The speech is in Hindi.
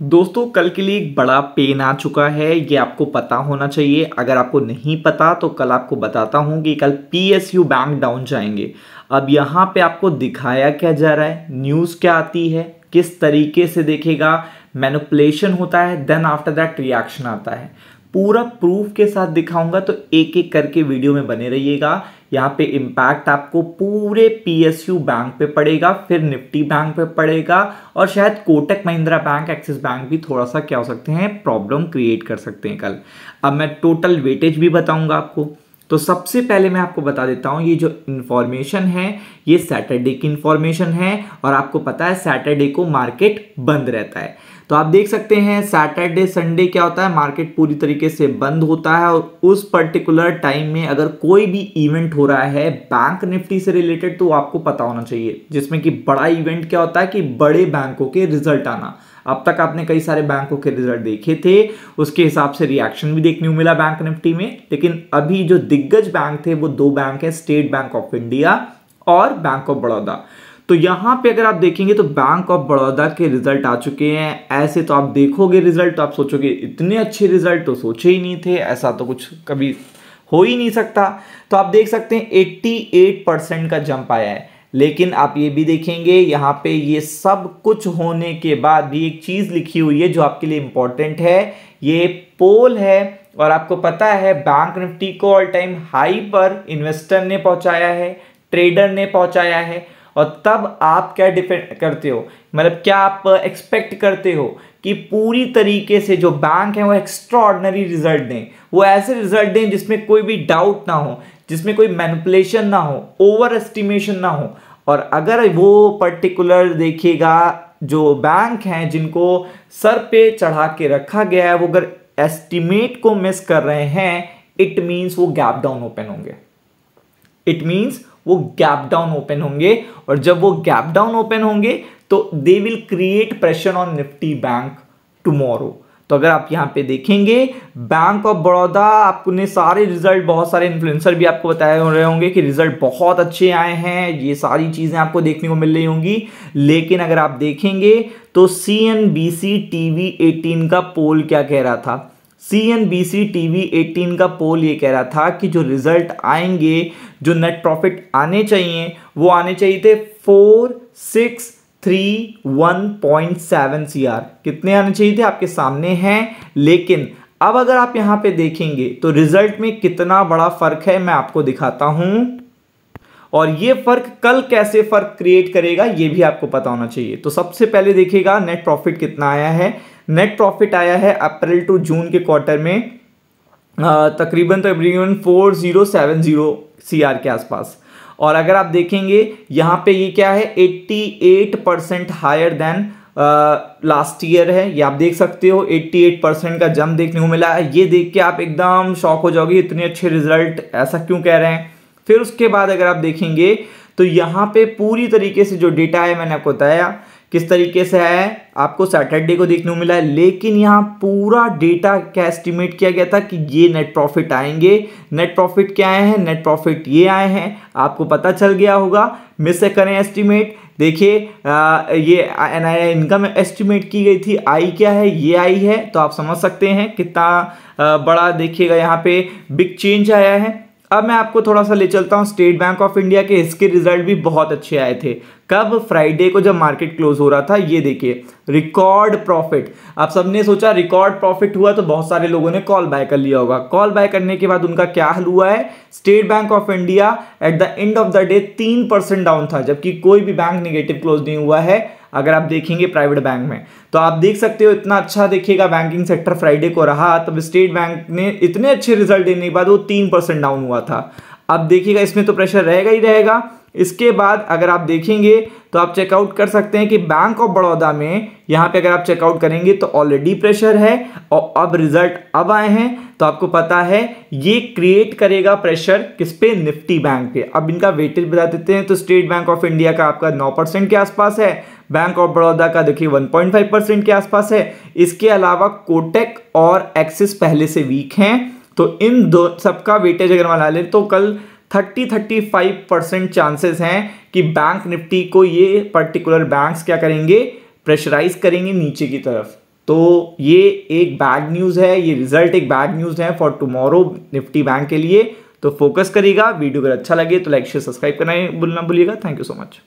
दोस्तों कल के लिए एक बड़ा पेन आ चुका है ये आपको पता होना चाहिए अगर आपको नहीं पता तो कल आपको बताता हूँ कि कल पीएसयू बैंक डाउन जाएंगे अब यहाँ पे आपको दिखाया क्या जा रहा है न्यूज़ क्या आती है किस तरीके से देखेगा मैनुपलेशन होता है देन आफ्टर दैट रिएक्शन आता है पूरा प्रूफ के साथ दिखाऊंगा तो एक एक करके वीडियो में बने रहिएगा यहाँ पे इम्पैक्ट आपको पूरे पीएसयू बैंक पे पड़ेगा फिर निफ्टी बैंक पे पड़ेगा और शायद Kotak Mahindra bank Axis bank भी थोड़ा सा क्या हो सकते हैं प्रॉब्लम क्रिएट कर सकते हैं कल अब मैं टोटल वेटेज भी बताऊंगा आपको तो सबसे पहले मैं आपको बता देता हूं ये जो इन्फॉर्मेशन है ये सैटरडे की इन्फॉर्मेशन है और आपको पता है सैटरडे को मार्केट बंद रहता है तो आप देख सकते हैं सैटरडे संडे क्या होता है मार्केट पूरी तरीके से बंद होता है और उस पर्टिकुलर टाइम में अगर कोई भी इवेंट हो रहा है बैंक निफ्टी से रिलेटेड तो आपको पता होना चाहिए जिसमें कि बड़ा इवेंट क्या होता है कि बड़े बैंकों के रिजल्ट आना अब तक आपने कई सारे बैंकों के रिजल्ट देखे थे उसके हिसाब से रिएक्शन भी देखने को मिला बैंक निफ्टी में लेकिन अभी जो दिग्गज बैंक थे वो दो बैंक है स्टेट बैंक ऑफ इंडिया और बैंक ऑफ बड़ौदा तो यहाँ पे अगर आप देखेंगे तो बैंक ऑफ बड़ौदा के रिजल्ट आ चुके हैं ऐसे तो आप देखोगे रिजल्ट तो आप सोचोगे इतने अच्छे रिजल्ट तो सोचे ही नहीं थे ऐसा तो कुछ कभी हो ही नहीं सकता तो आप देख सकते हैं 88 परसेंट का जंप आया है लेकिन आप ये भी देखेंगे यहाँ पे ये सब कुछ होने के बाद भी एक चीज़ लिखी हुई है जो आपके लिए इम्पॉर्टेंट है ये पोल है और आपको पता है बैंक निफ्टी को ऑल टाइम हाई पर इन्वेस्टर ने पहुँचाया है ट्रेडर ने पहुँचाया है और तब आप क्या डिपेंड करते हो मतलब क्या आप एक्सपेक्ट करते हो कि पूरी तरीके से जो बैंक है वो एक्स्ट्रा ऑर्डनरी रिजल्ट दें वो ऐसे रिजल्ट दें जिसमें कोई भी डाउट ना हो जिसमें कोई मैनिपुलेशन ना हो ओवर एस्टिमेशन ना हो और अगर वो पर्टिकुलर देखिएगा जो बैंक हैं जिनको सर पे चढ़ा के रखा गया है वो अगर एस्टिमेट को मिस कर रहे हैं इट मीन्स वो गैप डाउन ओपन होंगे इट मीन्स वो गैप डाउन ओपन होंगे और जब वो गैप डाउन ओपन होंगे तो they will create pressure on Nifty bank tomorrow तो अगर आप यहाँ पे देखेंगे बैंक ऑफ बड़ौदा आपने सारे रिजल्ट बहुत सारे इन्फ्लुएंसर भी आपको बताए हो रहे होंगे कि रिजल्ट बहुत अच्छे आए हैं ये सारी चीज़ें आपको देखने को मिल रही होंगी लेकिन अगर आप देखेंगे तो C N B C T V eighteen का पोल क्या कह रहा था C N B C T V eighteen का पोल ये कह रहा था कि जो रिजल्ट आएंगे जो नेट प्रॉफिट आने चाहिए वो आने चाहिए थे four six three one point seven C R कितने आने चाहिए थे आपके सामने हैं लेकिन अब अगर आप यहाँ पे देखेंगे तो रिजल्ट में कितना बड़ा फर्क है मैं आपको दिखाता हूँ और ये फर्क कल कैसे फर्क क्रिएट करेगा ये भी आपको पता होना चाहिए तो सबसे पहले देखिएगा नेट प्रॉफिट कितना आया है नेट प्रॉफिट आया है अप्रैल टू जून के क्वार्टर में तकरीबन तकरीबन four zero seven zero C R के आसपास और अगर आप देखेंगे यहाँ पे ये क्या है 88 percent higher than last year है ये आप देख सकते हो 88 परसेंट का जम देखने को मिला है ये देख के आप एकदम शॉक हो जाओगे इतने अच्छे रिजल्ट ऐसा क्यों कह रहे हैं फिर उसके बाद अगर आप देखेंगे तो यहाँ पे पूरी तरीके से जो डेटा है मैंने आपको बताया किस तरीके से है आपको सैटरडे को देखने को मिला है लेकिन यहाँ पूरा डेटा क्या एस्टिमेट किया गया था कि ये नेट प्रॉफिट आएंगे नेट प्रॉफिट क्या आए हैं नेट प्रॉफिट ये आए हैं आपको पता चल गया होगा मिस करें एस्टिमेट देखिए ये एन आई इनकम एस्टिमेट की गई थी आई क्या है ये आई है तो आप समझ सकते हैं कितना बड़ा देखिएगा यहाँ पे बिग चेंज आया है अब मैं आपको थोड़ा सा ले चलता हूँ स्टेट बैंक ऑफ इंडिया के इसके रिजल्ट भी बहुत अच्छे आए थे कब फ्राइडे को जब मार्केट क्लोज हो रहा था ये देखिए रिकॉर्ड प्रॉफिट आप सबने सोचा रिकॉर्ड प्रॉफिट हुआ तो बहुत सारे लोगों ने कॉल बाय कर लिया होगा कॉल बाय करने के बाद उनका क्या हल हुआ है State Bank of India at the end of the day तीन परसेंट डाउन था जबकि कोई भी बैंक निगेटिव क्लोज नहीं हुआ है अगर आप देखेंगे प्राइवेट बैंक में तो आप देख सकते हो इतना अच्छा देखिएगा बैंकिंग सेक्टर फ्राइडे को रहा तब स्टेट बैंक ने इतने अच्छे रिजल्ट देने के बाद वो तीन परसेंट डाउन हुआ था अब देखिएगा इसमें तो प्रेशर रहेगा ही रहेगा इसके बाद अगर आप देखेंगे तो आप चेकआउट कर सकते हैं कि बैंक ऑफ बड़ौदा में यहाँ पे अगर आप चेकआउट करेंगे तो ऑलरेडी प्रेशर है और अब रिजल्ट अब आए हैं तो आपको पता है ये क्रिएट करेगा प्रेशर किस पे निफ्टी बैंक पे अब इनका वेटेज बता देते हैं तो स्टेट बैंक ऑफ इंडिया का आपका नौ परसेंट के आसपास है बैंक ऑफ बड़ौदा का देखिए वन परसेंट के आसपास है इसके अलावा कोटेक और एक्सिस पहले से वीक हैं तो इन दो सबका वेटेज अगर हम ला लें तो कल thirty thirty five percent chances हैं कि बैंक निफ्टी को ये पर्टिकुलर बैंक्स क्या करेंगे प्रेशराइज करेंगे नीचे की तरफ तो ये एक बैड न्यूज़ है ये रिजल्ट एक बैड न्यूज़ है फॉर टुमारो निफ्टी बैंक के लिए तो फोकस करिएगा वीडियो अगर अच्छा लगे तो लाइक शेयर सब्सक्राइब करना भूलना भूलिएगा थैंक यू सो मच